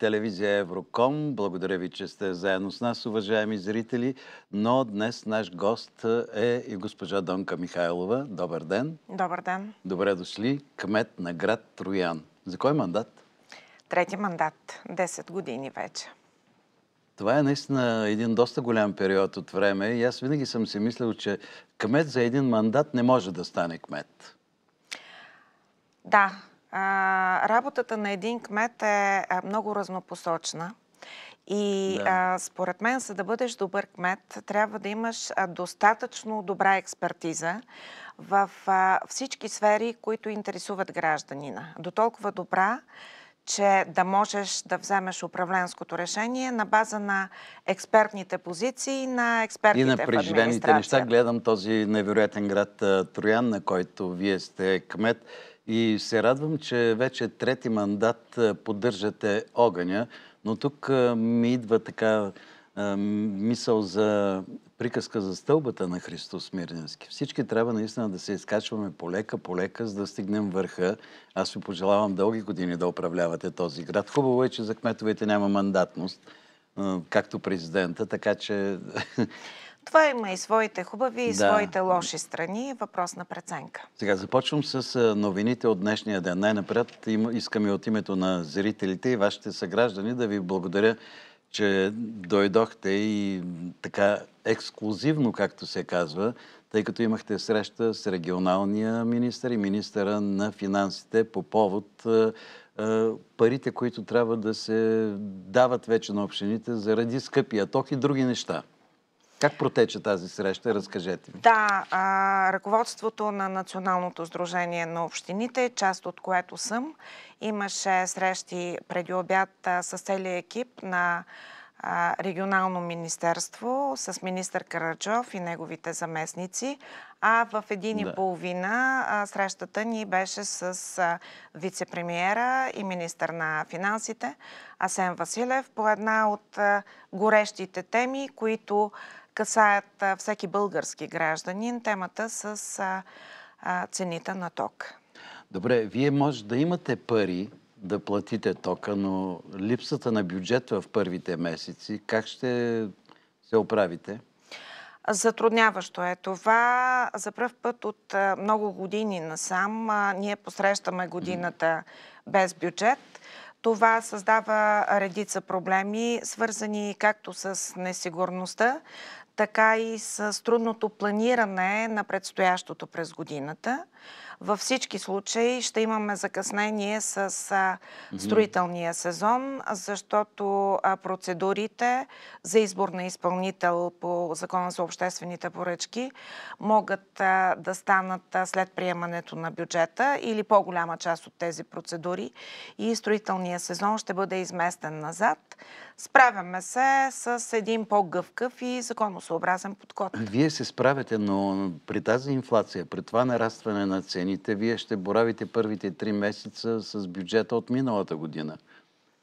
Телевизия Евроком. Благодаря ви, че сте заедно с нас, уважаеми зрители. Но днес наш гост е и госпожа Донка Михайлова. Добър ден. Добър ден. Добре дошли. Кмет на град Троян. За кой мандат? Трети мандат. 10 години вече. Това е наистина един доста голям период от време и аз винаги съм си мислил, че кмет за един мандат не може да стане кмет. Да, работата на един кмет е, е много разнопосочна. И да. а, според мен, за да бъдеш добър кмет, трябва да имаш а, достатъчно добра експертиза в а, всички сфери, които интересуват гражданина. До толкова добра, че да можеш да вземеш управленското решение на база на експертните позиции на експертите И на преживените неща. Гледам този невероятен град Троян, на който вие сте кмет. И се радвам, че вече трети мандат поддържате огъня, но тук ми идва така мисъл за приказка за стълбата на Христос Мирнински. Всички трябва наистина да се изкачваме полека, полека, за да стигнем върха. Аз ви пожелавам дълги години да управлявате този град. Хубаво е, че за кметовете няма мандатност, както президента, така че Това има и своите хубави, и да. своите лоши страни. Въпрос на преценка. Сега започвам с новините от днешния ден. Най-напред искам и от името на зрителите и вашите съграждани да ви благодаря че дойдохте и така ексклюзивно, както се казва, тъй като имахте среща с регионалния министр и министъра на финансите по повод парите, които трябва да се дават вече на общините заради скъпия ток и други неща. Как протече тази среща? Разкажете ми. Да, а, ръководството на Националното сдружение на общините, част от което съм, имаше срещи преди обяд а, с целия екип на а, регионално министерство, с министър Караджов и неговите заместници, а в един и да. половина а, срещата ни беше с вице премиера и министър на финансите Асен Василев по една от горещите теми, които касаят всеки български гражданин, темата с цените на ток. Добре, вие може да имате пари да платите тока, но липсата на бюджет в първите месеци, как ще се оправите? Затрудняващо е това. За първ път от много години насам ние посрещаме годината без бюджет. Това създава редица проблеми, свързани както с несигурността, така и с трудното планиране на предстоящото през годината. Във всички случаи ще имаме закъснение с строителния сезон, защото процедурите за избор на изпълнител по Закона за обществените поръчки могат да станат след приемането на бюджета или по-голяма част от тези процедури и строителния сезон ще бъде изместен назад. Справяме се с един по-гъвкав и законосъобразен подход. Вие се справяте, но при тази инфлация, при това нарастване на цените, вие ще боравите първите три месеца с бюджета от миналата година,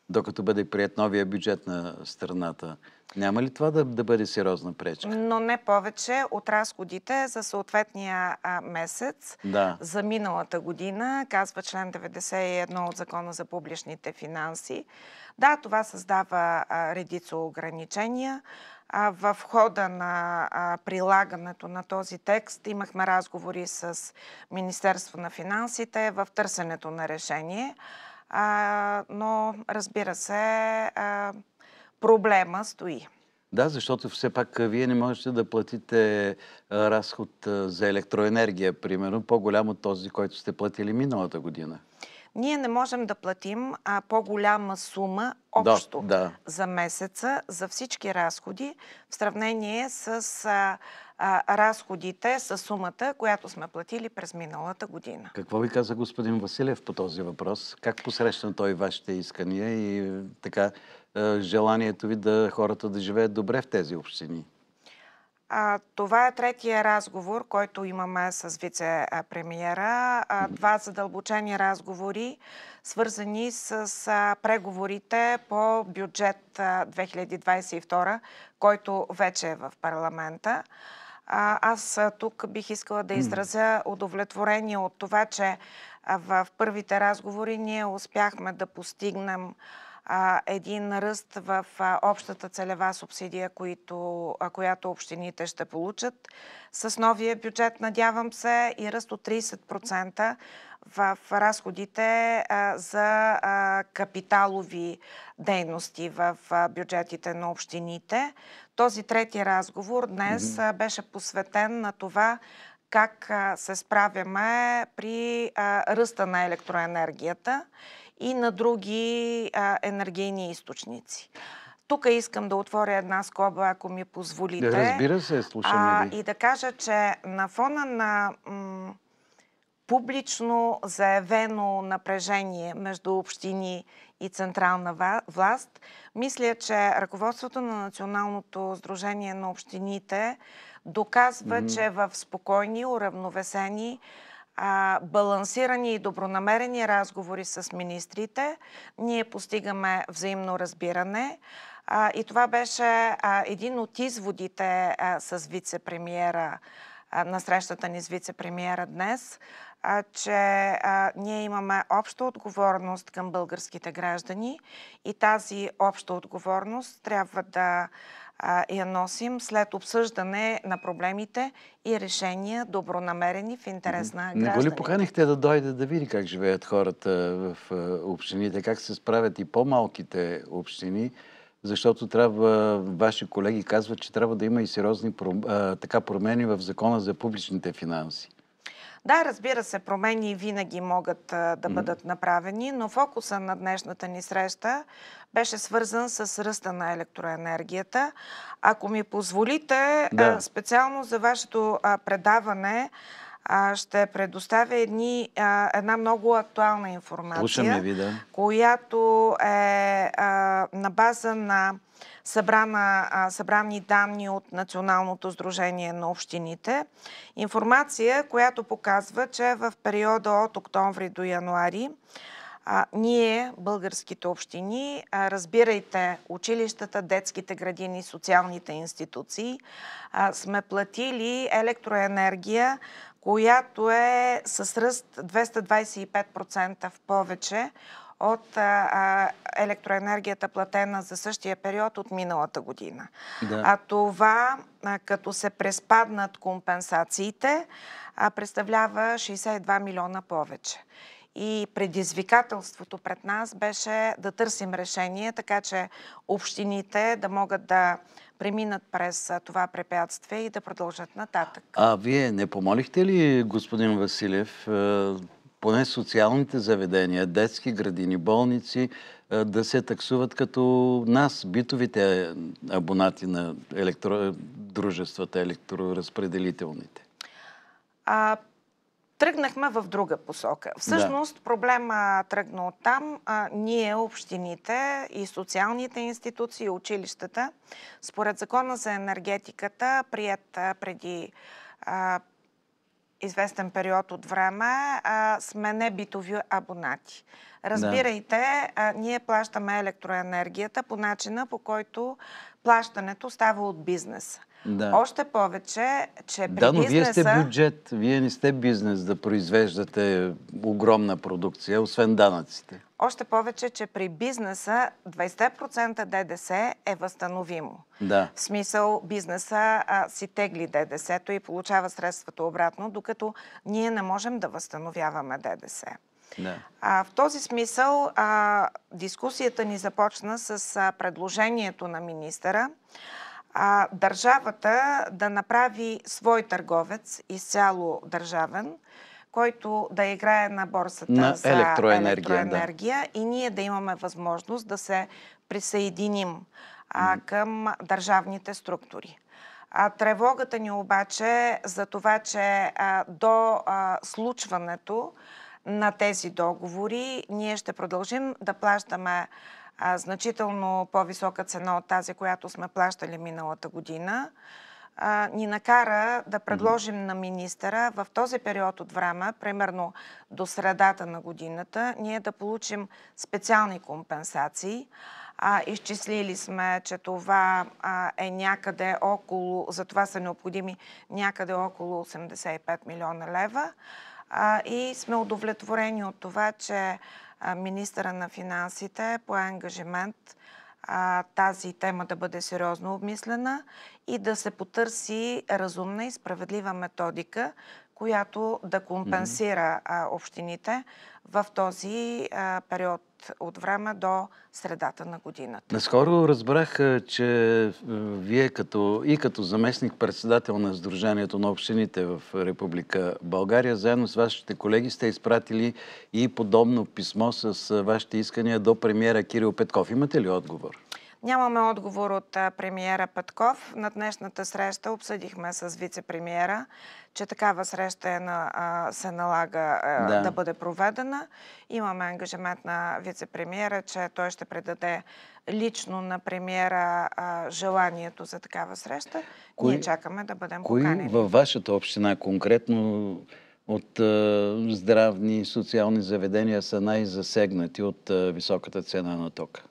докато бъде прият новия бюджет на страната. Няма ли това да, да бъде сериозна пречка? Но не повече от разходите за съответния а, месец да. за миналата година, казва член 91 от Закона за публичните финанси. Да, това създава редица ограничения. В хода на прилагането на този текст имахме разговори с Министерство на финансите в търсенето на решение. Но, разбира се, проблема стои. Да, защото все пак вие не можете да платите разход за електроенергия, примерно, по-голям от този, който сте платили миналата година ние не можем да платим а, по-голяма сума общо да, да. за месеца, за всички разходи, в сравнение с а, а, разходите, с сумата, която сме платили през миналата година. Какво ви каза господин Василев по този въпрос? Как посрещна той вашите искания и така желанието ви да хората да живеят добре в тези общини? това е третия разговор, който имаме с вице-премьера. Два задълбочени разговори, свързани с преговорите по бюджет 2022, който вече е в парламента. Аз тук бих искала да изразя удовлетворение от това, че в първите разговори ние успяхме да постигнем един ръст в общата целева субсидия, които, която общините ще получат. С новия бюджет, надявам се, и ръст от 30% в разходите за капиталови дейности в бюджетите на общините. Този трети разговор днес mm-hmm. беше посветен на това как се справяме при ръста на електроенергията и на други а, енергийни източници. Тук искам да отворя една скоба, ако ми позволите. Да, разбира се, слушаме А, и да кажа, че на фона на м, публично заявено напрежение между общини и централна власт, мисля, че ръководството на Националното сдружение на общините доказва, mm-hmm. че в спокойни, уравновесени а, балансирани и добронамерени разговори с министрите, ние постигаме взаимно разбиране. А, и това беше а, един от изводите а, с вице-премьера на срещата ни с вице-премьера днес, че а, ние имаме обща отговорност към българските граждани и тази обща отговорност трябва да а, я носим след обсъждане на проблемите и решения, добронамерени в интерес на гражданите. Не го ли поканихте да дойде да види как живеят хората в общините, как се справят и по-малките общини? защото трябва, ваши колеги казват, че трябва да има и сериозни така промени в закона за публичните финанси. Да, разбира се, промени винаги могат да бъдат направени, но фокуса на днешната ни среща беше свързан с ръста на електроенергията. Ако ми позволите, да. специално за вашето предаване, ще предоставя едни, една много актуална информация, ви, да. която е на база на събрана, събрани данни от Националното сдружение на общините. Информация, която показва, че в периода от октомври до януари а, ние, българските общини, а, разбирайте училищата, детските градини, социалните институции, а, сме платили електроенергия, която е с ръст 225% в повече от а, електроенергията платена за същия период от миналата година. Да. А това, а, като се преспаднат компенсациите, а, представлява 62 милиона повече. И предизвикателството пред нас беше да търсим решение, така че общините да могат да преминат през това препятствие и да продължат нататък. А вие не помолихте ли господин Василев поне социалните заведения, детски градини, болници е, да се таксуват като нас, битовите е, абонати на електро... Е, дружествата, електроразпределителните. А, тръгнахме в друга посока. Всъщност да. проблема тръгна от там. А, ние, общините и социалните институции, и училищата, според закона за енергетиката, прият преди а, известен период от време а, сме не битови абонати. Разбирайте, а, ние плащаме електроенергията по начина, по който плащането става от бизнеса. Да. Още повече, че при Да, но бизнеса... вие сте бюджет, вие не сте бизнес да произвеждате огромна продукция, освен данъците. Още повече, че при бизнеса 20% ДДС е възстановимо. Да. В смисъл бизнеса а, си тегли ДДС-то и получава средствата обратно, докато ние не можем да възстановяваме ДДС. Да. А, в този смисъл а, дискусията ни започна с а, предложението на министъра а, държавата да направи свой търговец, изцяло държавен, който да играе на борсата на за електроенергия, електроенергия да. и ние да имаме възможност да се присъединим а, към държавните структури. А, тревогата ни обаче за това, че а, до а, случването на тези договори ние ще продължим да плащаме значително по-висока цена от тази, която сме плащали миналата година, ни накара да предложим на министъра в този период от време, примерно до средата на годината, ние да получим специални компенсации. изчислили сме, че това е някъде около, за това са необходими някъде около 85 милиона лева. и сме удовлетворени от това, че министра на финансите по ангажимент тази тема да бъде сериозно обмислена и да се потърси разумна и справедлива методика, която да компенсира а, общините в този а, период от време до средата на годината. Наскоро разбрах, че вие като, и като заместник председател на Сдружението на общините в Република България, заедно с вашите колеги сте изпратили и подобно писмо с вашите искания до премиера Кирил Петков. Имате ли отговор? Нямаме отговор от премиера Пътков. На днешната среща обсъдихме с вице-премиера, че такава среща е на, се налага да. да бъде проведена. Имаме ангажимент на вице-премиера, че той ще предаде лично на премиера желанието за такава среща. Кои, Ние чакаме да бъдем кои поканени. във вашата община конкретно от здравни и социални заведения са най-засегнати от високата цена на тока?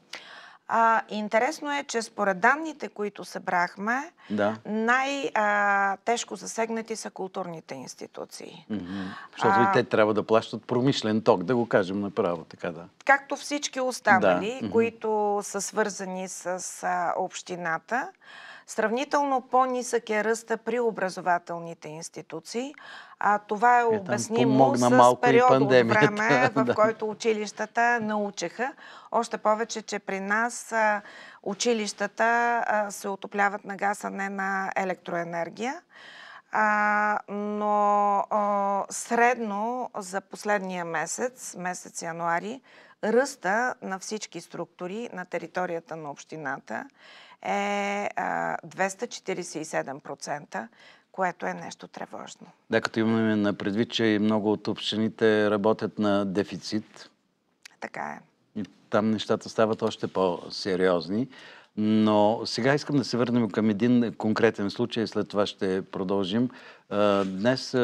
А, интересно е, че според данните, които събрахме, да. най-тежко засегнати са културните институции. Mm-hmm. Защото а, и те трябва да плащат промишлен ток, да го кажем направо. Така, да. Както всички останали, да. mm-hmm. които са свързани с а, общината. Сравнително по-нисък е ръста при образователните институции, а това е, е обяснимо с период от време, в който училищата научиха. Още повече, че при нас училищата се отопляват на газ, а не на електроенергия. А, но а, средно за последния месец, месец януари, ръста на всички структури на територията на общината е 247%, което е нещо тревожно. Да, като имаме на предвид, че и много от общините работят на дефицит. Така е. И там нещата стават още по-сериозни. Но сега искам да се върнем към един конкретен случай, след това ще продължим. Днес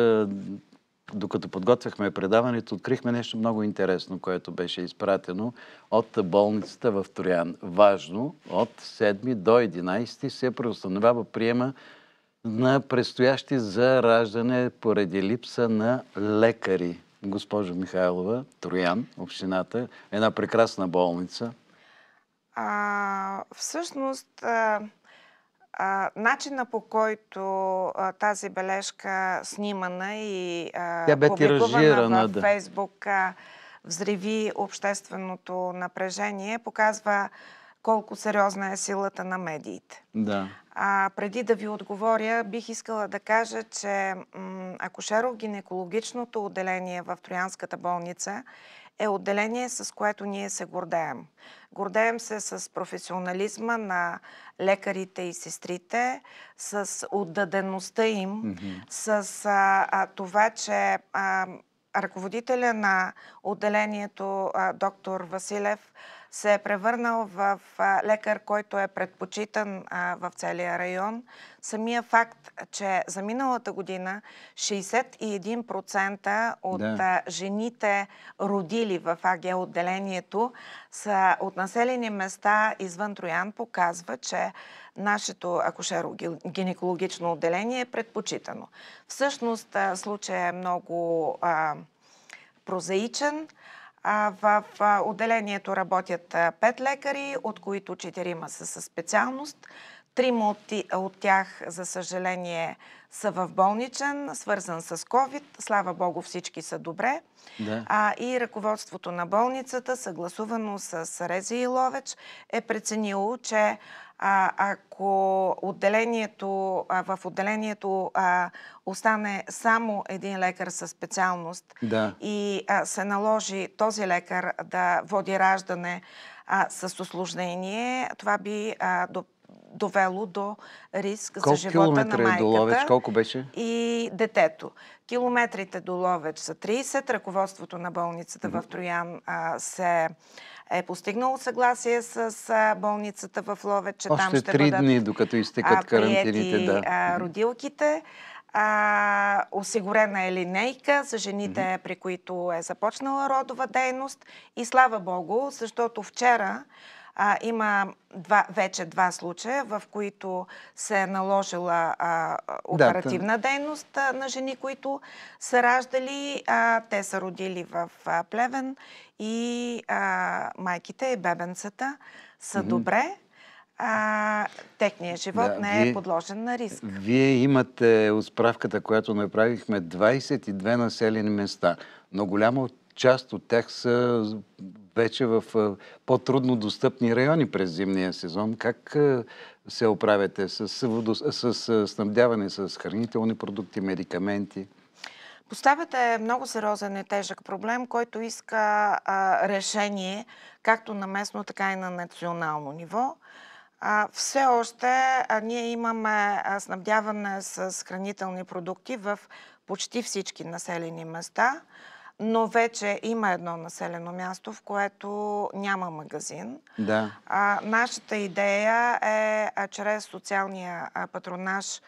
докато подготвяхме предаването, открихме нещо много интересно, което беше изпратено от болницата в Троян. Важно, от 7 до 11 се преустановява приема на предстоящи за раждане поради липса на лекари. Госпожо Михайлова, Троян, общината, една прекрасна болница. А, всъщност, начина по който а, тази бележка снимана и а, бе публикувана в Фейсбук а, взриви общественото напрежение, показва колко сериозна е силата на медиите. Да. А, преди да ви отговоря, бих искала да кажа, че м- акушеро-гинекологичното отделение в Троянската болница е отделение, с което ние се гордеем. Гордеем се с професионализма на лекарите и сестрите, с отдадеността им, mm-hmm. с а, това, че а, ръководителя на отделението, а, доктор Василев, се е превърнал в лекар, който е предпочитан в целия район. Самия факт, че за миналата година 61% от да. жените родили в АГ отделението са от населени места извън Троян, показва, че нашето акушеро-гинекологично е отделение е предпочитано. Всъщност случай е много а, прозаичен. В отделението работят 5 лекари, от които 4 са със специалност. Трима от, от тях, за съжаление, са в болничен, свързан с COVID. Слава Богу, всички са добре. Да. А, и ръководството на болницата, съгласувано с Рези и Ловеч, е преценило, че а, ако отделението, а, в отделението а, остане само един лекар със специалност да. и а, се наложи този лекар да води раждане, а, с осложнение, това би а, до, довело до риск колко за живота на майката. Е до Ловеч? Колко беше? И детето. Километрите до Ловеч са 30. Ръководството на болницата mm-hmm. в Троян а, се е постигнало съгласие с а, болницата в Ловеч, че Още там ще три бъдат дни, докато изтекат карантините, да. А, родилките. Mm-hmm а, осигурена е линейка за жените, mm-hmm. при които е започнала родова дейност. И слава Богу, защото вчера а, има два, вече два случая, в които се е наложила а, оперативна да, дейност а, на жени, които са раждали. А, те са родили в а, Плевен и а, майките и бебенцата са mm-hmm. добре а, техния живот да, не е вие, подложен на риск. Вие имате от справката, която направихме, 22 населени места, но голяма част от тях са вече в по-трудно достъпни райони през зимния сезон. Как се оправяте с, с, с снабдяване с хранителни продукти, медикаменти? Поставяте много сериозен и тежък проблем, който иска а, решение както на местно, така и на национално ниво все още ние имаме снабдяване с хранителни продукти в почти всички населени места, но вече има едно населено място, в което няма магазин. Да. нашата идея е чрез социалния патронаж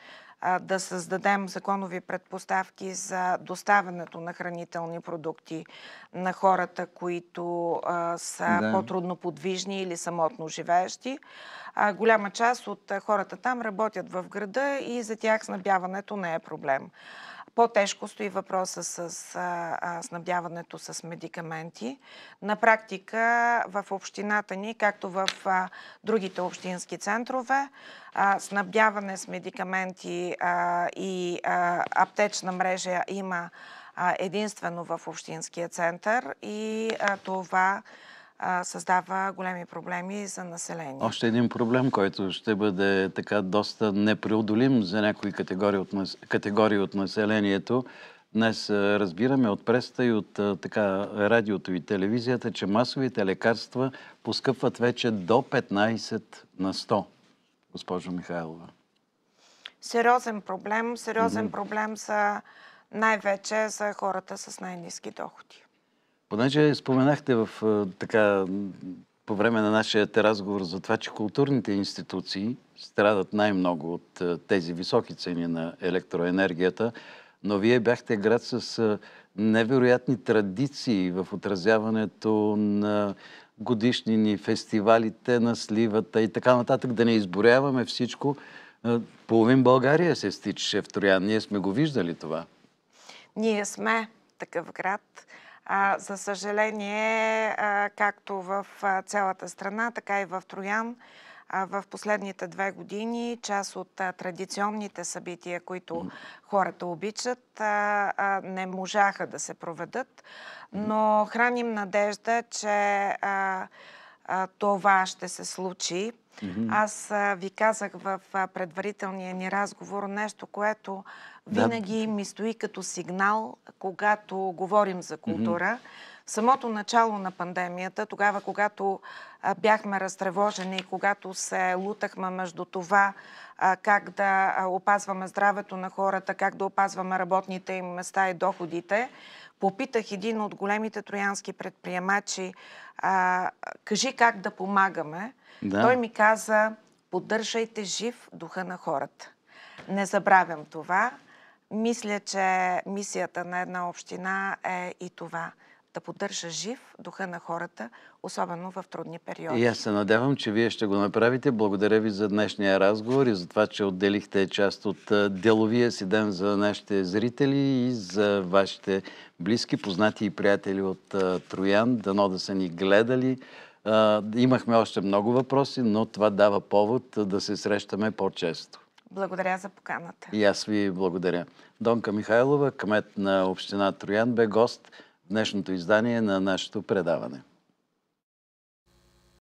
да създадем законови предпоставки за доставянето на хранителни продукти на хората, които са да. по-трудно подвижни или самотно живеещи. Голяма част от хората там работят в града и за тях снабяването не е проблем. По-тежко стои въпроса с а, а, снабдяването с медикаменти. На практика в общината ни, както в а, другите общински центрове, а, снабдяване с медикаменти а, и а, аптечна мрежа има единствено в Общинския център и а, това създава големи проблеми за население. Още един проблем, който ще бъде така доста непреодолим за някои категории от, нас... категории от населението. Днес разбираме от преста и от така, радиото и телевизията, че масовите лекарства поскъпват вече до 15 на 100, госпожо Михайлова. Сериозен проблем. Сериозен mm-hmm. проблем са най-вече за хората с най-низки доходи. Понеже споменахте в така по време на нашия разговор за това, че културните институции страдат най-много от тези високи цени на електроенергията, но вие бяхте град с невероятни традиции в отразяването на годишнини, фестивалите на сливата и така нататък. Да не изборяваме всичко. Половин България се стичеше в Троян. Ние сме го виждали това. Ние сме такъв град. За съжаление, както в цялата страна, така и в Троян, в последните две години част от традиционните събития, които хората обичат, не можаха да се проведат. Но храним надежда, че това ще се случи аз ви казах в предварителния ни разговор нещо, което винаги ми стои като сигнал, когато говорим за култура. В самото начало на пандемията, тогава, когато бяхме разтревожени и когато се лутахме между това как да опазваме здравето на хората, как да опазваме работните им места и доходите, попитах един от големите троянски предприемачи, а, кажи как да помагаме. Да. Той ми каза, поддържайте жив духа на хората. Не забравям това. Мисля, че мисията на една община е и това да поддържа жив духа на хората, особено в трудни периоди. И аз се надявам, че вие ще го направите. Благодаря ви за днешния разговор и за това, че отделихте част от деловия си ден за нашите зрители и за вашите близки, познати и приятели от Троян. Дано да са ни гледали. Имахме още много въпроси, но това дава повод да се срещаме по-често. Благодаря за поканата. И аз ви благодаря. Донка Михайлова, кмет на община Троян, бе гост – днешното издание на нашето предаване.